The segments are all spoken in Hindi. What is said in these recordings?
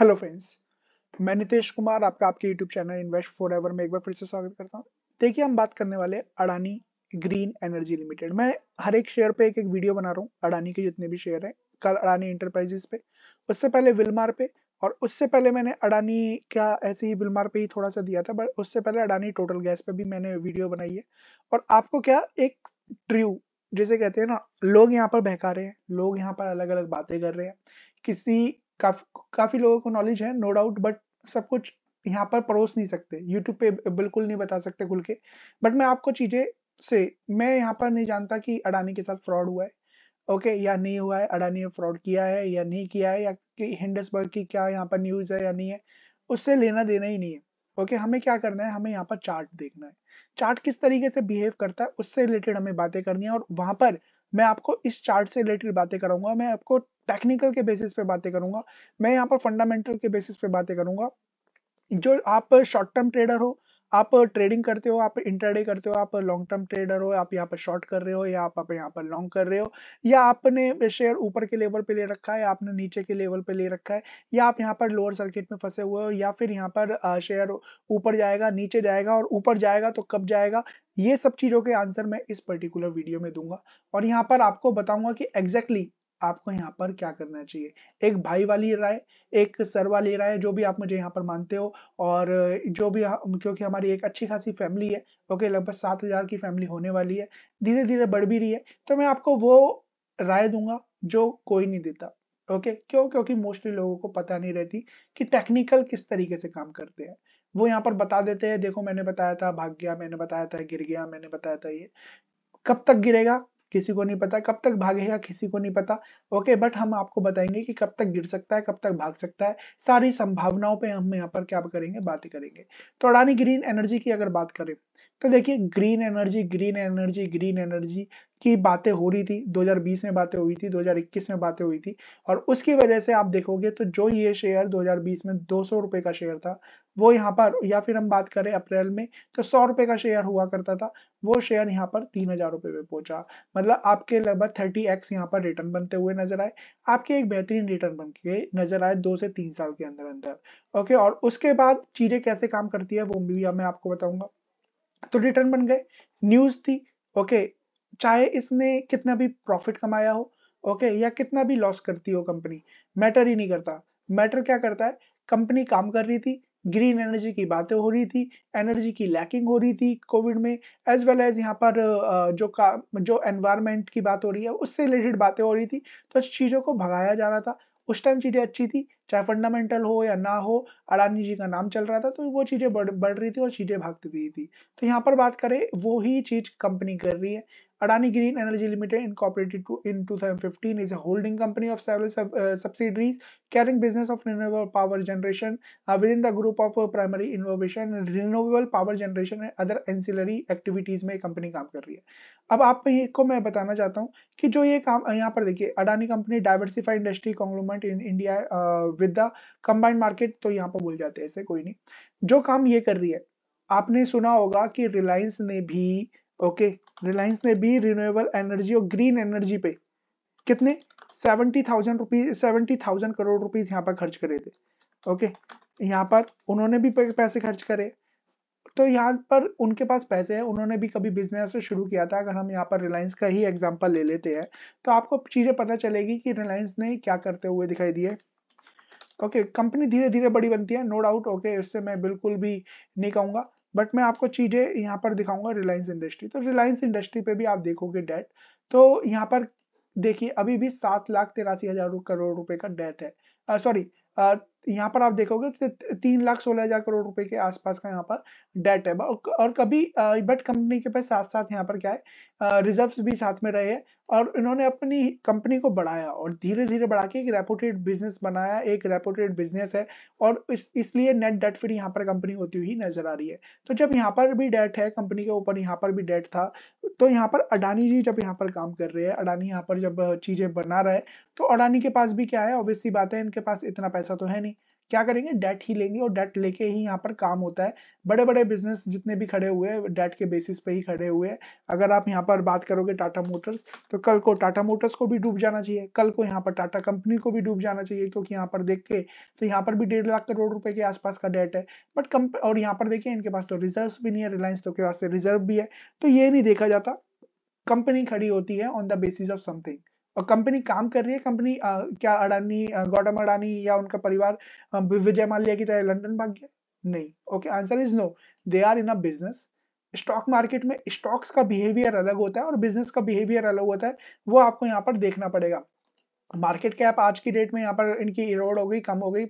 हेलो फ्रेंड्स मैं नितेश कुमार आपका आपके YouTube channel invest forever में एक बार फिर से स्वागत करता हूँ देखिए हम बात करने वाले अडानी ग्रीन एनर्जी लिमिटेड मैं हर एक शेयर पे एक एक वीडियो बना रहा हूँ अडानी के जितने भी शेयर हैं कल अडानी इंटरप्राइजेस पे उससे पहले विलमार पे और उससे पहले मैंने अडानी का ऐसे ही विलमार पे ही थोड़ा सा दिया था बट उससे पहले अडानी टोटल गैस पे भी मैंने वीडियो बनाई है और आपको क्या एक ट्रू जिसे कहते हैं ना लोग यहाँ पर बहका रहे हैं लोग यहाँ पर अलग अलग बातें कर रहे हैं किसी काफ, काफी लोगों को नॉलेज है नो डाउट बट सब कुछ यहाँ पर परोस नहीं सकते यूट्यूब पे बिल्कुल नहीं बता सकते खुल के बट मैं आपको चीजें से मैं यहाँ पर नहीं जानता कि अडानी के साथ फ्रॉड हुआ है ओके okay, या नहीं हुआ है अडानी ने फ्रॉड किया है या नहीं किया है या कि हिंडसबर्ग की क्या यहाँ पर न्यूज़ है या नहीं है उससे लेना देना ही नहीं है ओके okay, हमें क्या करना है हमें यहाँ पर चार्ट देखना है चार्ट किस तरीके से बिहेव करता है उससे रिलेटेड हमें बातें करनी है और वहां पर मैं आपको इस चार्ट से रिलेटेड बातें करूंगा मैं आपको टेक्निकल के बेसिस पे बातें करूंगा मैं यहाँ पर फंडामेंटल के बेसिस पे बातें करूंगा जो आप शॉर्ट टर्म ट्रेडर हो आप ट्रेडिंग करते हो आप इंटरडे करते हो आप लॉन्ग टर्म ट्रेडर हो आप यहाँ पर शॉर्ट कर रहे हो या आप, आप यहाँ पर लॉन्ग कर रहे हो या आपने शेयर ऊपर के लेवल पे ले रखा है आपने नीचे के लेवल पे ले रखा है या आप यहाँ पर लोअर सर्किट में फंसे हुए हो या फिर यहाँ पर शेयर ऊपर जाएगा नीचे जाएगा और ऊपर जाएगा तो कब जाएगा ये सब चीज़ों के आंसर मैं इस पर्टिकुलर वीडियो में दूंगा और यहाँ पर आपको बताऊंगा कि एग्जैक्टली आपको यहाँ पर क्या करना चाहिए एक भाई वाली राय एक सर वाली राय जो भी आप मुझे यहाँ पर मानते हो और जो भी क्योंकि हमारी एक अच्छी खासी फैमिली है ओके लगभग सात हजार की फैमिली होने वाली है धीरे धीरे बढ़ भी रही है तो मैं आपको वो राय दूंगा जो कोई नहीं देता ओके क्यों क्योंकि मोस्टली लोगों को पता नहीं रहती कि टेक्निकल किस तरीके से काम करते हैं वो यहाँ पर बता देते हैं देखो मैंने बताया था भाग गया मैंने बताया था गिर गया मैंने बताया था ये कब तक गिरेगा किसी को नहीं पता कब तक भागेगा किसी को नहीं पता ओके बट हम आपको बताएंगे कि कब तक गिर सकता है कब तक भाग सकता है सारी संभावनाओं पे हम यहाँ पर क्या करेंगे बातें करेंगे तो अडानी ग्रीन एनर्जी की अगर बात करें तो देखिए green energy green energy green energy की बातें हो रही थी 2020 में बातें हुई थी 2021 में बातें हुई थी और उसकी वजह से आप देखोगे तो जो ये शेयर 2020 में दो सौ रुपए का शेयर था वो यहाँ पर या फिर हम बात करें अप्रैल में तो सौ रुपए का शेयर हुआ करता था वो शेयर यहाँ पर तीन हजार रुपए पे पहुंचा मतलब आपके लगभग थर्टी एक्स यहाँ पर रिटर्न बनते हुए नजर आए आपके एक बेहतरीन रिटर्न बन के नजर आए दो से तीन साल के अंदर अंदर ओके और उसके बाद चीजें कैसे काम करती है वो भी मैं आपको बताऊंगा तो रिटर्न बन गए न्यूज थी ओके चाहे इसने कितना भी प्रॉफिट कमाया हो ओके या कितना भी लॉस करती हो कंपनी मैटर ही नहीं करता मैटर क्या करता है कंपनी काम कर रही थी ग्रीन एनर्जी की बातें हो रही थी एनर्जी की लैकिंग हो रही थी कोविड में एज वेल एज यहाँ पर जो का जो एनवायरमेंट की बात हो रही है उससे रिलेटेड बातें हो रही थी तो चीज़ों को भगाया जा रहा था उस टाइम चीज़ें अच्छी थी चाहे फंडामेंटल हो या ना हो अडानी जी का नाम चल रहा था तो वो चीज़ें बढ़ बढ़ रही थी और चीज़ें भागती रही थी तो यहाँ पर बात करें वो ही चीज़ कंपनी कर रही है Adani Green Energy Limited incorporated to in 2015 is a holding company of several sub, uh, subsidiaries carrying business of renewable power generation uh, within the group of uh, primary innovation and renewable power generation and other ancillary activities में कंपनी काम कर रही है अब आप को मैं बताना चाहता हूँ कि जो ये काम यहाँ पर देखिए Company company industry conglomerate in India uh, with the combined market तो यहाँ पर भूल जाते हैं ऐसे कोई नहीं जो काम ये कर रही है आपने सुना होगा कि रिलायंस ने भी ओके रिलायंस ने भी रिन्यूएबल एनर्जी और ग्रीन एनर्जी पे कितने seventy thousand rupees seventy thousand crore rupees यहाँ पर खर्च करे थे ओके यहाँ पर उन्होंने भी पैसे खर्च करे तो यहाँ पर उनके पास पैसे हैं उन्होंने भी कभी बिजनेस शुरू किया था अगर हम यहाँ पर रिलायंस का ही एग्जाम्पल ले लेते हैं तो आपको चीज़ें पता चलेगी कि रिलायंस ने क्या करते हुए दिखाई दिए ओके कंपनी धीरे धीरे बड़ी बनती है नो डाउट ओके इससे मैं बिल्कुल भी नहीं कहूँगा बट मैं आपको चीज़ें यहाँ पर दिखाऊंगा रिलायंस इंडस्ट्री तो रिलायंस इंडस्ट्री पे भी आप देखोगे डेट तो यहाँ पर देखिए अभी भी सात लाख तिरासी हजार करोड़ रुपए का डेट है सॉरी यहाँ पर आप देखोगे तीन लाख सोलह हजार करोड़ रुपए के आसपास का यहाँ पर डेट है और कभी बट कंपनी के पास साथ साथ यहाँ पर क्या है रिजर्व भी साथ में रहे हैं और इन्होंने अपनी कंपनी को बढ़ाया और धीरे धीरे बढ़ा के एक रेपुटेड बिजनेस बनाया एक रेपुटेड बिजनेस है और इस इसलिए नेट डेट फ्री यहाँ पर कंपनी होती हुई नजर आ रही है तो जब यहाँ पर भी डेट है कंपनी के ऊपर यहाँ पर भी डेट था तो यहाँ पर अडानी जी जब यहाँ पर काम कर रहे हैं अडानी यहाँ पर जब चीजें बना रहे तो अडानी के पास भी क्या है ऑब्वियसली बात है इनके पास इतना पैसा तो है नहीं क्या करेंगे डेट ही लेंगे और डेट लेके ही यहाँ पर काम होता है बड़े बड़े बिजनेस जितने भी खड़े हुए हैं डेट के बेसिस पे ही खड़े हुए हैं अगर आप यहाँ पर बात करोगे टाटा मोटर्स तो कल को टाटा मोटर्स को भी डूब जाना चाहिए कल को यहाँ पर टाटा कंपनी को भी डूब जाना चाहिए क्योंकि यहाँ पर देख के तो यहाँ पर भी डेढ़ लाख करोड़ रुपए के आसपास का डेट है बट कम और यहाँ पर देखिए इनके पास तो रिजर्व भी नहीं है रिलायंस तो के पास रिजर्व भी है तो ये नहीं देखा जाता कंपनी खड़ी होती है on the basis of something और कंपनी काम कर रही है कंपनी क्या अडानी गौतम अडानी या उनका परिवार विजय माल्या की तरह लंदन भाग गया नहीं okay answer is no they are in a business stock market में स्टॉक्स का बिहेवियर अलग होता है और बिजनेस का बिहेवियर अलग होता है वो आपको यहाँ पर देखना पड़ेगा मार्केट कैप आज की डेट में यहाँ पर इनकी इरोड हो गई कम हो गई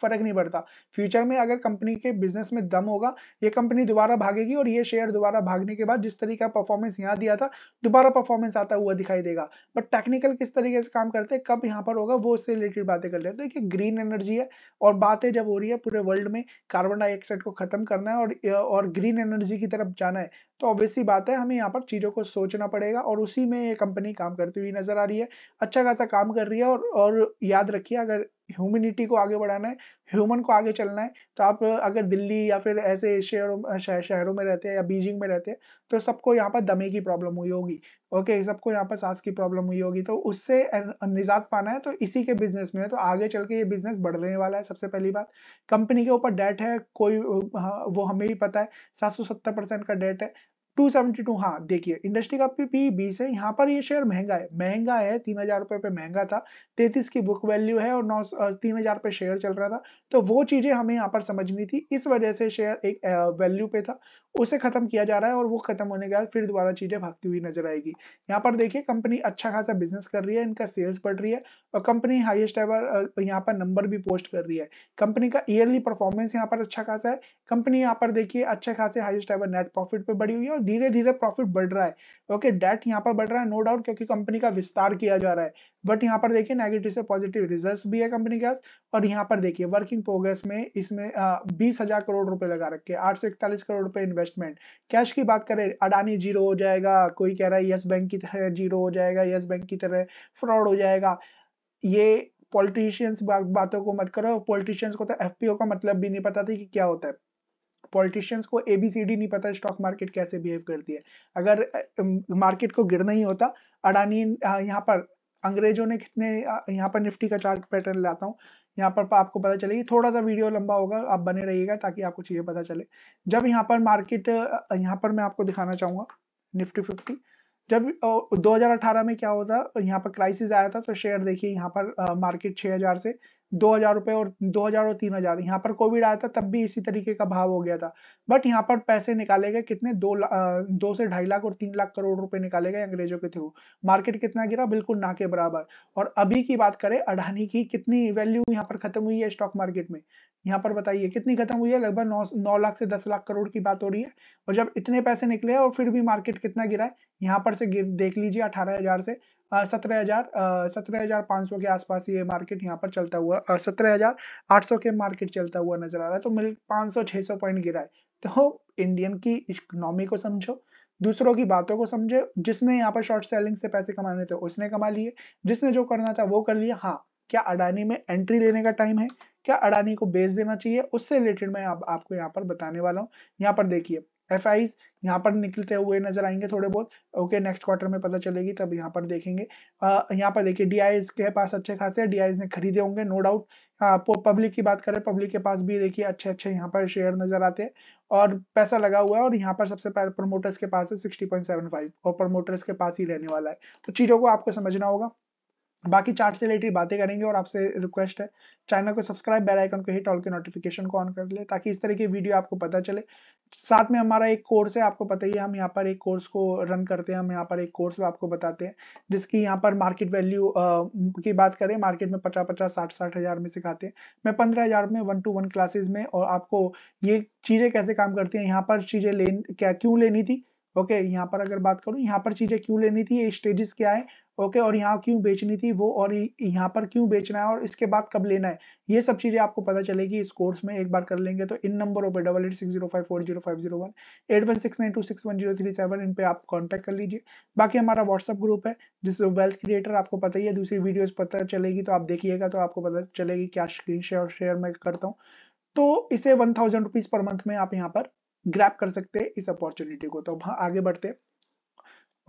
फर्क नहीं पड़ता फ्यूचर में अगर कंपनी के बिजनेस में दम होगा ये कंपनी दोबारा भागेगी और ये शेयर दोबारा भागने के बाद जिस तरीके का परफॉर्मेंस यहाँ दिया था दोबारा परफॉर्मेंस आता हुआ दिखाई देगा बट टेक्निकल किस तरीके से काम करते हैं कब यहाँ पर होगा वो उससे रिलेटेड बातें कर लेते हैं देखिए ग्रीन एनर्जी है और बातें जब हो रही है पूरे वर्ल्ड में कार्बन डाइऑक्साइड को खत्म करना है और और ग्रीन एनर्जी की तरफ जाना है तो ऑब्वियसली बात है हमें यहाँ पर चीज़ों को सोचना पड़ेगा और उसी में ये कंपनी काम करती हुई नजर आ रही है अच्छा खासा काम कर रही है और और याद रखिए अगर ह्यूमिनिटी को आगे बढ़ाना है ह्यूमन को आगे चलना है तो आप अगर दिल्ली या फिर ऐसे शहरों शहरों में रहते हैं या बीजिंग में रहते हैं तो सबको यहाँ पर दमे की प्रॉब्लम हुई होगी ओके सबको यहाँ पर सांस की प्रॉब्लम हुई होगी तो उससे निजात पाना है तो इसी के बिजनेस में है तो आगे चल के ये बिजनेस बढ़ने वाला है सबसे पहली बात कंपनी के ऊपर डेट है कोई हाँ, वो हमें ही पता है सात सौ सत्तर परसेंट का डेट है टू सेवेंटी टू हाँ देखिए इंडस्ट्री का पी पी बीस है यहाँ पर ये शेयर महंगा है महंगा है तीन हजार रुपये पे महंगा था तैतीस की बुक वैल्यू है और नौ तीन हजार पे शेयर चल रहा था तो वो चीजें हमें यहाँ पर समझनी थी इस वजह से शेयर एक वैल्यू पे था उसे खत्म किया जा रहा है और वो खत्म होने के बाद फिर दोबारा चीजें भागती हुई नजर आएगी यहाँ पर देखिए कंपनी अच्छा खासा बिजनेस कर रही है इनका सेल्स बढ़ रही है और कंपनी हाइएस्ट एवर यहाँ पर नंबर भी पोस्ट कर रही है कंपनी का ईयरली परफॉर्मेंस यहाँ पर अच्छा खासा है कंपनी यहाँ पर देखिए अच्छे खासे हाइएस्ट एवर नेट प्रॉफिट पर बढ़ी हुई है और धीरे धीरे प्रॉफिट बढ़ रहा है ओके डेट यहाँ पर बढ़ रहा है नो डाउट क्योंकि कंपनी का विस्तार किया जा रहा है बट यहाँ पर देखिए नेगेटिव से पॉजिटिव रिजल्ट भी है कंपनी के पास और यहाँ पर देखिए वर्किंग प्रोग्रेस में इसमें बीस हजार करोड़ रुपए लगा रखे आठ सौ इकतालीस करोड़ रुपए इन्वेस्टमेंट कैश की बात करें अडानी जीरो हो जाएगा कोई कह रहा है येस बैंक की तरह जीरो हो जाएगा येस बैंक की तरह फ्रॉड हो जाएगा ये पॉलिटिशियंस बातों को मत करो पॉलिटिशियंस को तो एफपीओ का मतलब भी नहीं पता था कि क्या होता है पॉलिटिशियंस को एबीसीडी नहीं पता स्टॉक मार्केट कैसे बिहेव करती है अगर मार्केट को गिरना ही होता अडानी यहाँ पर अंग्रेजों ने कितने यहाँ पर निफ्टी का चार्ट पैटर्न लाता हूँ यहाँ पर तो आपको पता चलेगी थोड़ा सा वीडियो लंबा होगा आप बने रहिएगा ताकि आपको चीज़ें पता चले जब यहाँ पर मार्केट यहाँ पर मैं आपको दिखाना चाहूंगा निफ्टी फिफ्टी जब 2018 में क्या होता यहाँ पर क्राइसिस आया था तो शेयर देखिए यहाँ पर मार्केट 6000 से दो हजार रुपए और दो हजार और तीन हजार यहाँ पर कोविड आया था तब भी इसी तरीके का भाव हो गया था बट यहाँ पर पैसे निकाले गए कितने दो दो से ढाई लाख और तीन लाख करोड़ रुपए निकाले गए अंग्रेजों के थ्रू मार्केट कितना गिरा बिल्कुल ना के बराबर और अभी की बात करें अडानी की कितनी वैल्यू यहाँ पर खत्म हुई है स्टॉक मार्केट में यहाँ पर बताइए कितनी खत्म हुई है लगभग नौ नौ लाख से दस लाख करोड़ की बात हो रही है और जब इतने पैसे निकले और फिर भी मार्केट कितना गिरा है यहाँ पर से देख लीजिए अठारह हजार से सत्रह हजार सत्रह हजार पाँच सौ के आसपास ये मार्केट यहाँ पर चलता हुआ सत्रह हजार आठ सौ के मार्केट चलता हुआ नजर आ रहा है तो मिल पाँच सौ छह सौ पॉइंट गिरा है तो इंडियन की इकोनॉमी को समझो दूसरों की बातों को समझे जिसने यहाँ पर शॉर्ट सेलिंग से पैसे कमाने थे उसने कमा लिए जिसने जो करना था वो कर लिया हाँ क्या अडानी में एंट्री लेने का टाइम है क्या अडानी को बेच देना चाहिए उससे रिलेटेड मैं आप, आपको यहाँ पर बताने वाला हूँ यहाँ पर देखिए एफ आईज यहाँ पर निकलते हुए नजर आएंगे थोड़े बहुत ओके नेक्स्ट क्वार्टर में पता चलेगी तब यहाँ पर देखेंगे यहाँ पर देखिए डी के पास अच्छे खासे डी ने खरीदे होंगे नो डाउट पब्लिक की बात करें पब्लिक के पास भी देखिए अच्छे अच्छे यहाँ पर शेयर नजर आते हैं और पैसा लगा हुआ है और यहाँ पर सबसे पहले प्रमोटर्स के पास है सिक्सटी और प्रमोटर्स के पास ही रहने वाला है तो चीज़ों को आपको समझना होगा बाकी चार्ट से रिलेटेड बातें करेंगे और आपसे रिक्वेस्ट है चैनल को सब्सक्राइब बेल आइकन को हिट ऑल के नोटिफिकेशन को ऑन कर ले ताकि इस तरह की वीडियो आपको पता चले साथ में हमारा एक कोर्स है आपको पता ही है हम यहाँ पर एक कोर्स को रन करते हैं हम यहाँ पर एक कोर्स आपको बताते हैं जिसकी यहाँ पर मार्केट वैल्यू की बात करें मार्केट में पचास पचास साठ साठ हज़ार में सिखाते हैं मैं पंद्रह हज़ार में वन टू वन क्लासेज में और आपको ये चीज़ें कैसे काम करती है यहाँ पर चीज़ें ले क्या क्यों लेनी थी ओके okay, यहाँ पर अगर बात करूँ यहाँ पर चीज़ें क्यों लेनी थी ये स्टेजेस क्या है ओके और यहाँ क्यों बेचनी थी वो और यहाँ पर क्यों बेचना है और इसके बाद कब लेना है ये सब चीज़ें आपको पता चलेगी इस कोर्स में एक बार कर लेंगे तो इन नंबरों पर double eight six zero five four zero five zero one eight one six nine two six one zero three seven इन पे आप कॉन्टेक्ट कर लीजिए बाकी हमारा व्हाट्सअप ग्रुप है जिससे वेल्थ क्रिएटर आपको पता ही है दूसरी वीडियो पता चलेगी तो आप देखिएगा तो आपको पता चलेगी क्या स्क्रीन शेयर शेयर मैं करता हूँ तो इसे one thousand rupees per month में आप यहाँ पर ग्रैप कर सकते हैं इस अपॉर्चुनिटी को तो आगे बढ़ते हैं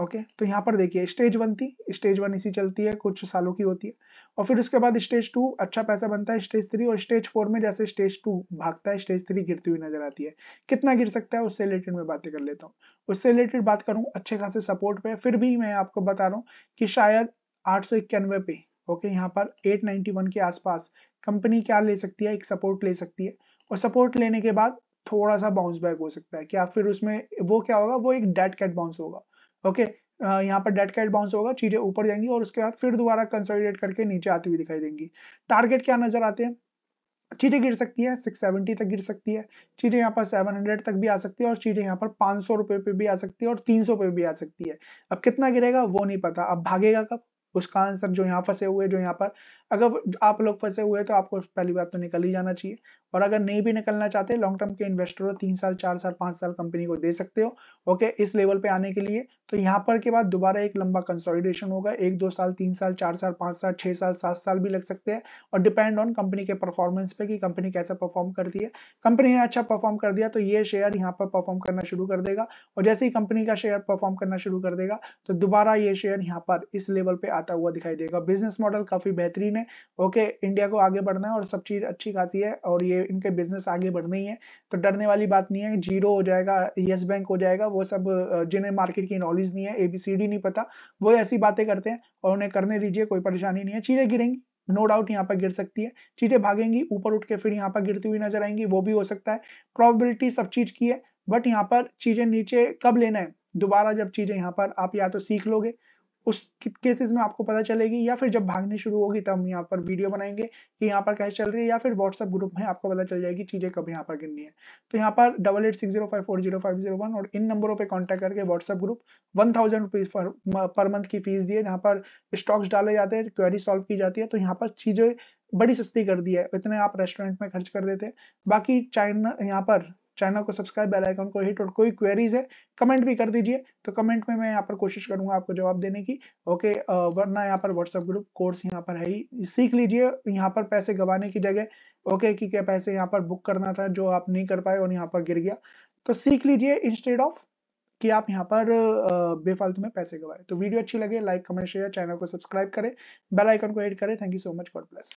ओके तो यहाँ पर देखिए स्टेज वन थी स्टेज वन इसी चलती है कुछ सालों की होती है और फिर उसके बाद स्टेज टू अच्छा पैसा बनता है स्टेज थ्री और स्टेज फोर में जैसे स्टेज टू भागता है स्टेज थ्री गिरती हुई नजर आती है कितना गिर सकता है उससे रिलेटेड मैं बातें कर लेता हूँ उससे रिलेटेड बात करूँ अच्छे खासे सपोर्ट पे फिर भी मैं आपको बता रहा हूँ कि शायद आठ पे ओके यहाँ पर एट के आसपास कंपनी क्या ले सकती है एक सपोर्ट ले सकती है और सपोर्ट लेने के बाद थोड़ा सा बाउंस बैक हो सकता है क्या फिर उसमें वो क्या होगा वो एक डेट कैट बाउंस होगा ओके यहाँ पर डेट कैट बाउंस होगा चीजें ऊपर जाएंगी और उसके बाद फिर दोबारा कंसोलिडेट करके नीचे आती हुई दिखाई देंगी टारगेट क्या नजर आते हैं चीज़ें गिर सकती है 670 तक गिर सकती है चीज़ें यहाँ पर 700 तक भी आ सकती है और चीज़ें यहाँ पर पांच सौ रुपए पे भी आ सकती है और तीन सौ पे भी आ सकती है अब कितना गिरेगा वो नहीं पता अब भागेगा कब उसका आंसर जो यहाँ फंसे हुए जो यहाँ पर अगर आप लोग फंसे हुए तो आपको पहली बात तो निकल ही जाना चाहिए और अगर नहीं भी निकलना चाहते लॉन्ग टर्म के इन्वेस्टर हो तीन साल चार साल पाँच साल कंपनी को दे सकते हो ओके इस लेवल पे आने के लिए तो यहाँ पर के बाद दोबारा एक लंबा कंसोलिडेशन होगा एक दो साल तीन साल चार साल पाँच साल छह साल सात साल भी लग सकते हैं और डिपेंड ऑन कंपनी के परफॉर्मेंस पे कि कंपनी कैसा परफॉर्म करती है कंपनी ने अच्छा परफॉर्म कर दिया तो ये शेयर यहाँ पर परफॉर्म करना शुरू कर देगा और जैसे ही कंपनी का शेयर परफॉर्म करना शुरू कर देगा तो दोबारा ये शेयर यहाँ पर इस लेवल पे आता हुआ दिखाई देगा बिजनेस मॉडल काफी बेहतरीन ने ओके इंडिया को आगे बढ़ना है और सब चीज़ अच्छी खासी है और ये इनके बिजनेस आगे बढ़ने ही है तो डरने वाली बात नहीं है जीरो हो जाएगा यस बैंक हो जाएगा वो सब जिन्हें मार्केट की नॉलेज नहीं है एबीसीडी नहीं पता वो ऐसी बातें करते हैं और उन्हें करने दीजिए कोई परेशानी नहीं है चीज़ें गिरेंगी नो डाउट यहाँ पर गिर सकती है चीज़ें भागेंगी ऊपर उठ के फिर यहाँ पर गिरती हुई नजर आएंगी वो भी हो सकता है प्रॉबिलिटी सब चीज़ की है बट यहाँ पर चीज़ें नीचे कब लेना है दोबारा जब चीज़ें यहाँ पर आप या तो सीख लोगे उस केसेस में आपको पता चलेगी या फिर जब भागने शुरू होगी तब हम यहाँ पर वीडियो बनाएंगे कि यहाँ पर कैसे चल रही है या फिर व्हाट्सअप ग्रुप में आपको पता चल जाएगी चीज़ें कब यहाँ पर गिननी है तो यहाँ पर double eight six zero five four zero five zero one और इन नंबरों पर कांटेक्ट करके WhatsApp group one thousand rupees per, per month की फीस दी है जहाँ पर स्टॉक्स डाले जाते हैं क्वेरी सॉल्व की जाती है तो यहाँ पर चीज़ें बड़ी सस्ती कर दी है इतने आप रेस्टोरेंट में खर्च कर देते हैं बाकी चाइना यहाँ पर चैनल को सब्सक्राइब बेल आइकन को हिट और कोई क्वेरीज है कमेंट भी कर दीजिए तो कमेंट में मैं यहाँ पर कोशिश करूंगा आपको जवाब देने की ओके वरना यहाँ पर व्हाट्सएप ग्रुप कोर्स यहाँ पर है ही सीख लीजिए यहाँ पर पैसे गवाने की जगह ओके कि क्या पैसे यहाँ पर बुक करना था जो आप नहीं कर पाए और यहाँ पर गिर गया तो सीख लीजिए इंस्टेड ऑफ कि आप यहाँ पर बेफालतू में पैसे गवाए तो वीडियो अच्छी लगे लाइक कमेंट शेयर चैनल को सब्सक्राइब करें बेल आइकन को एड करें thank you so much God bless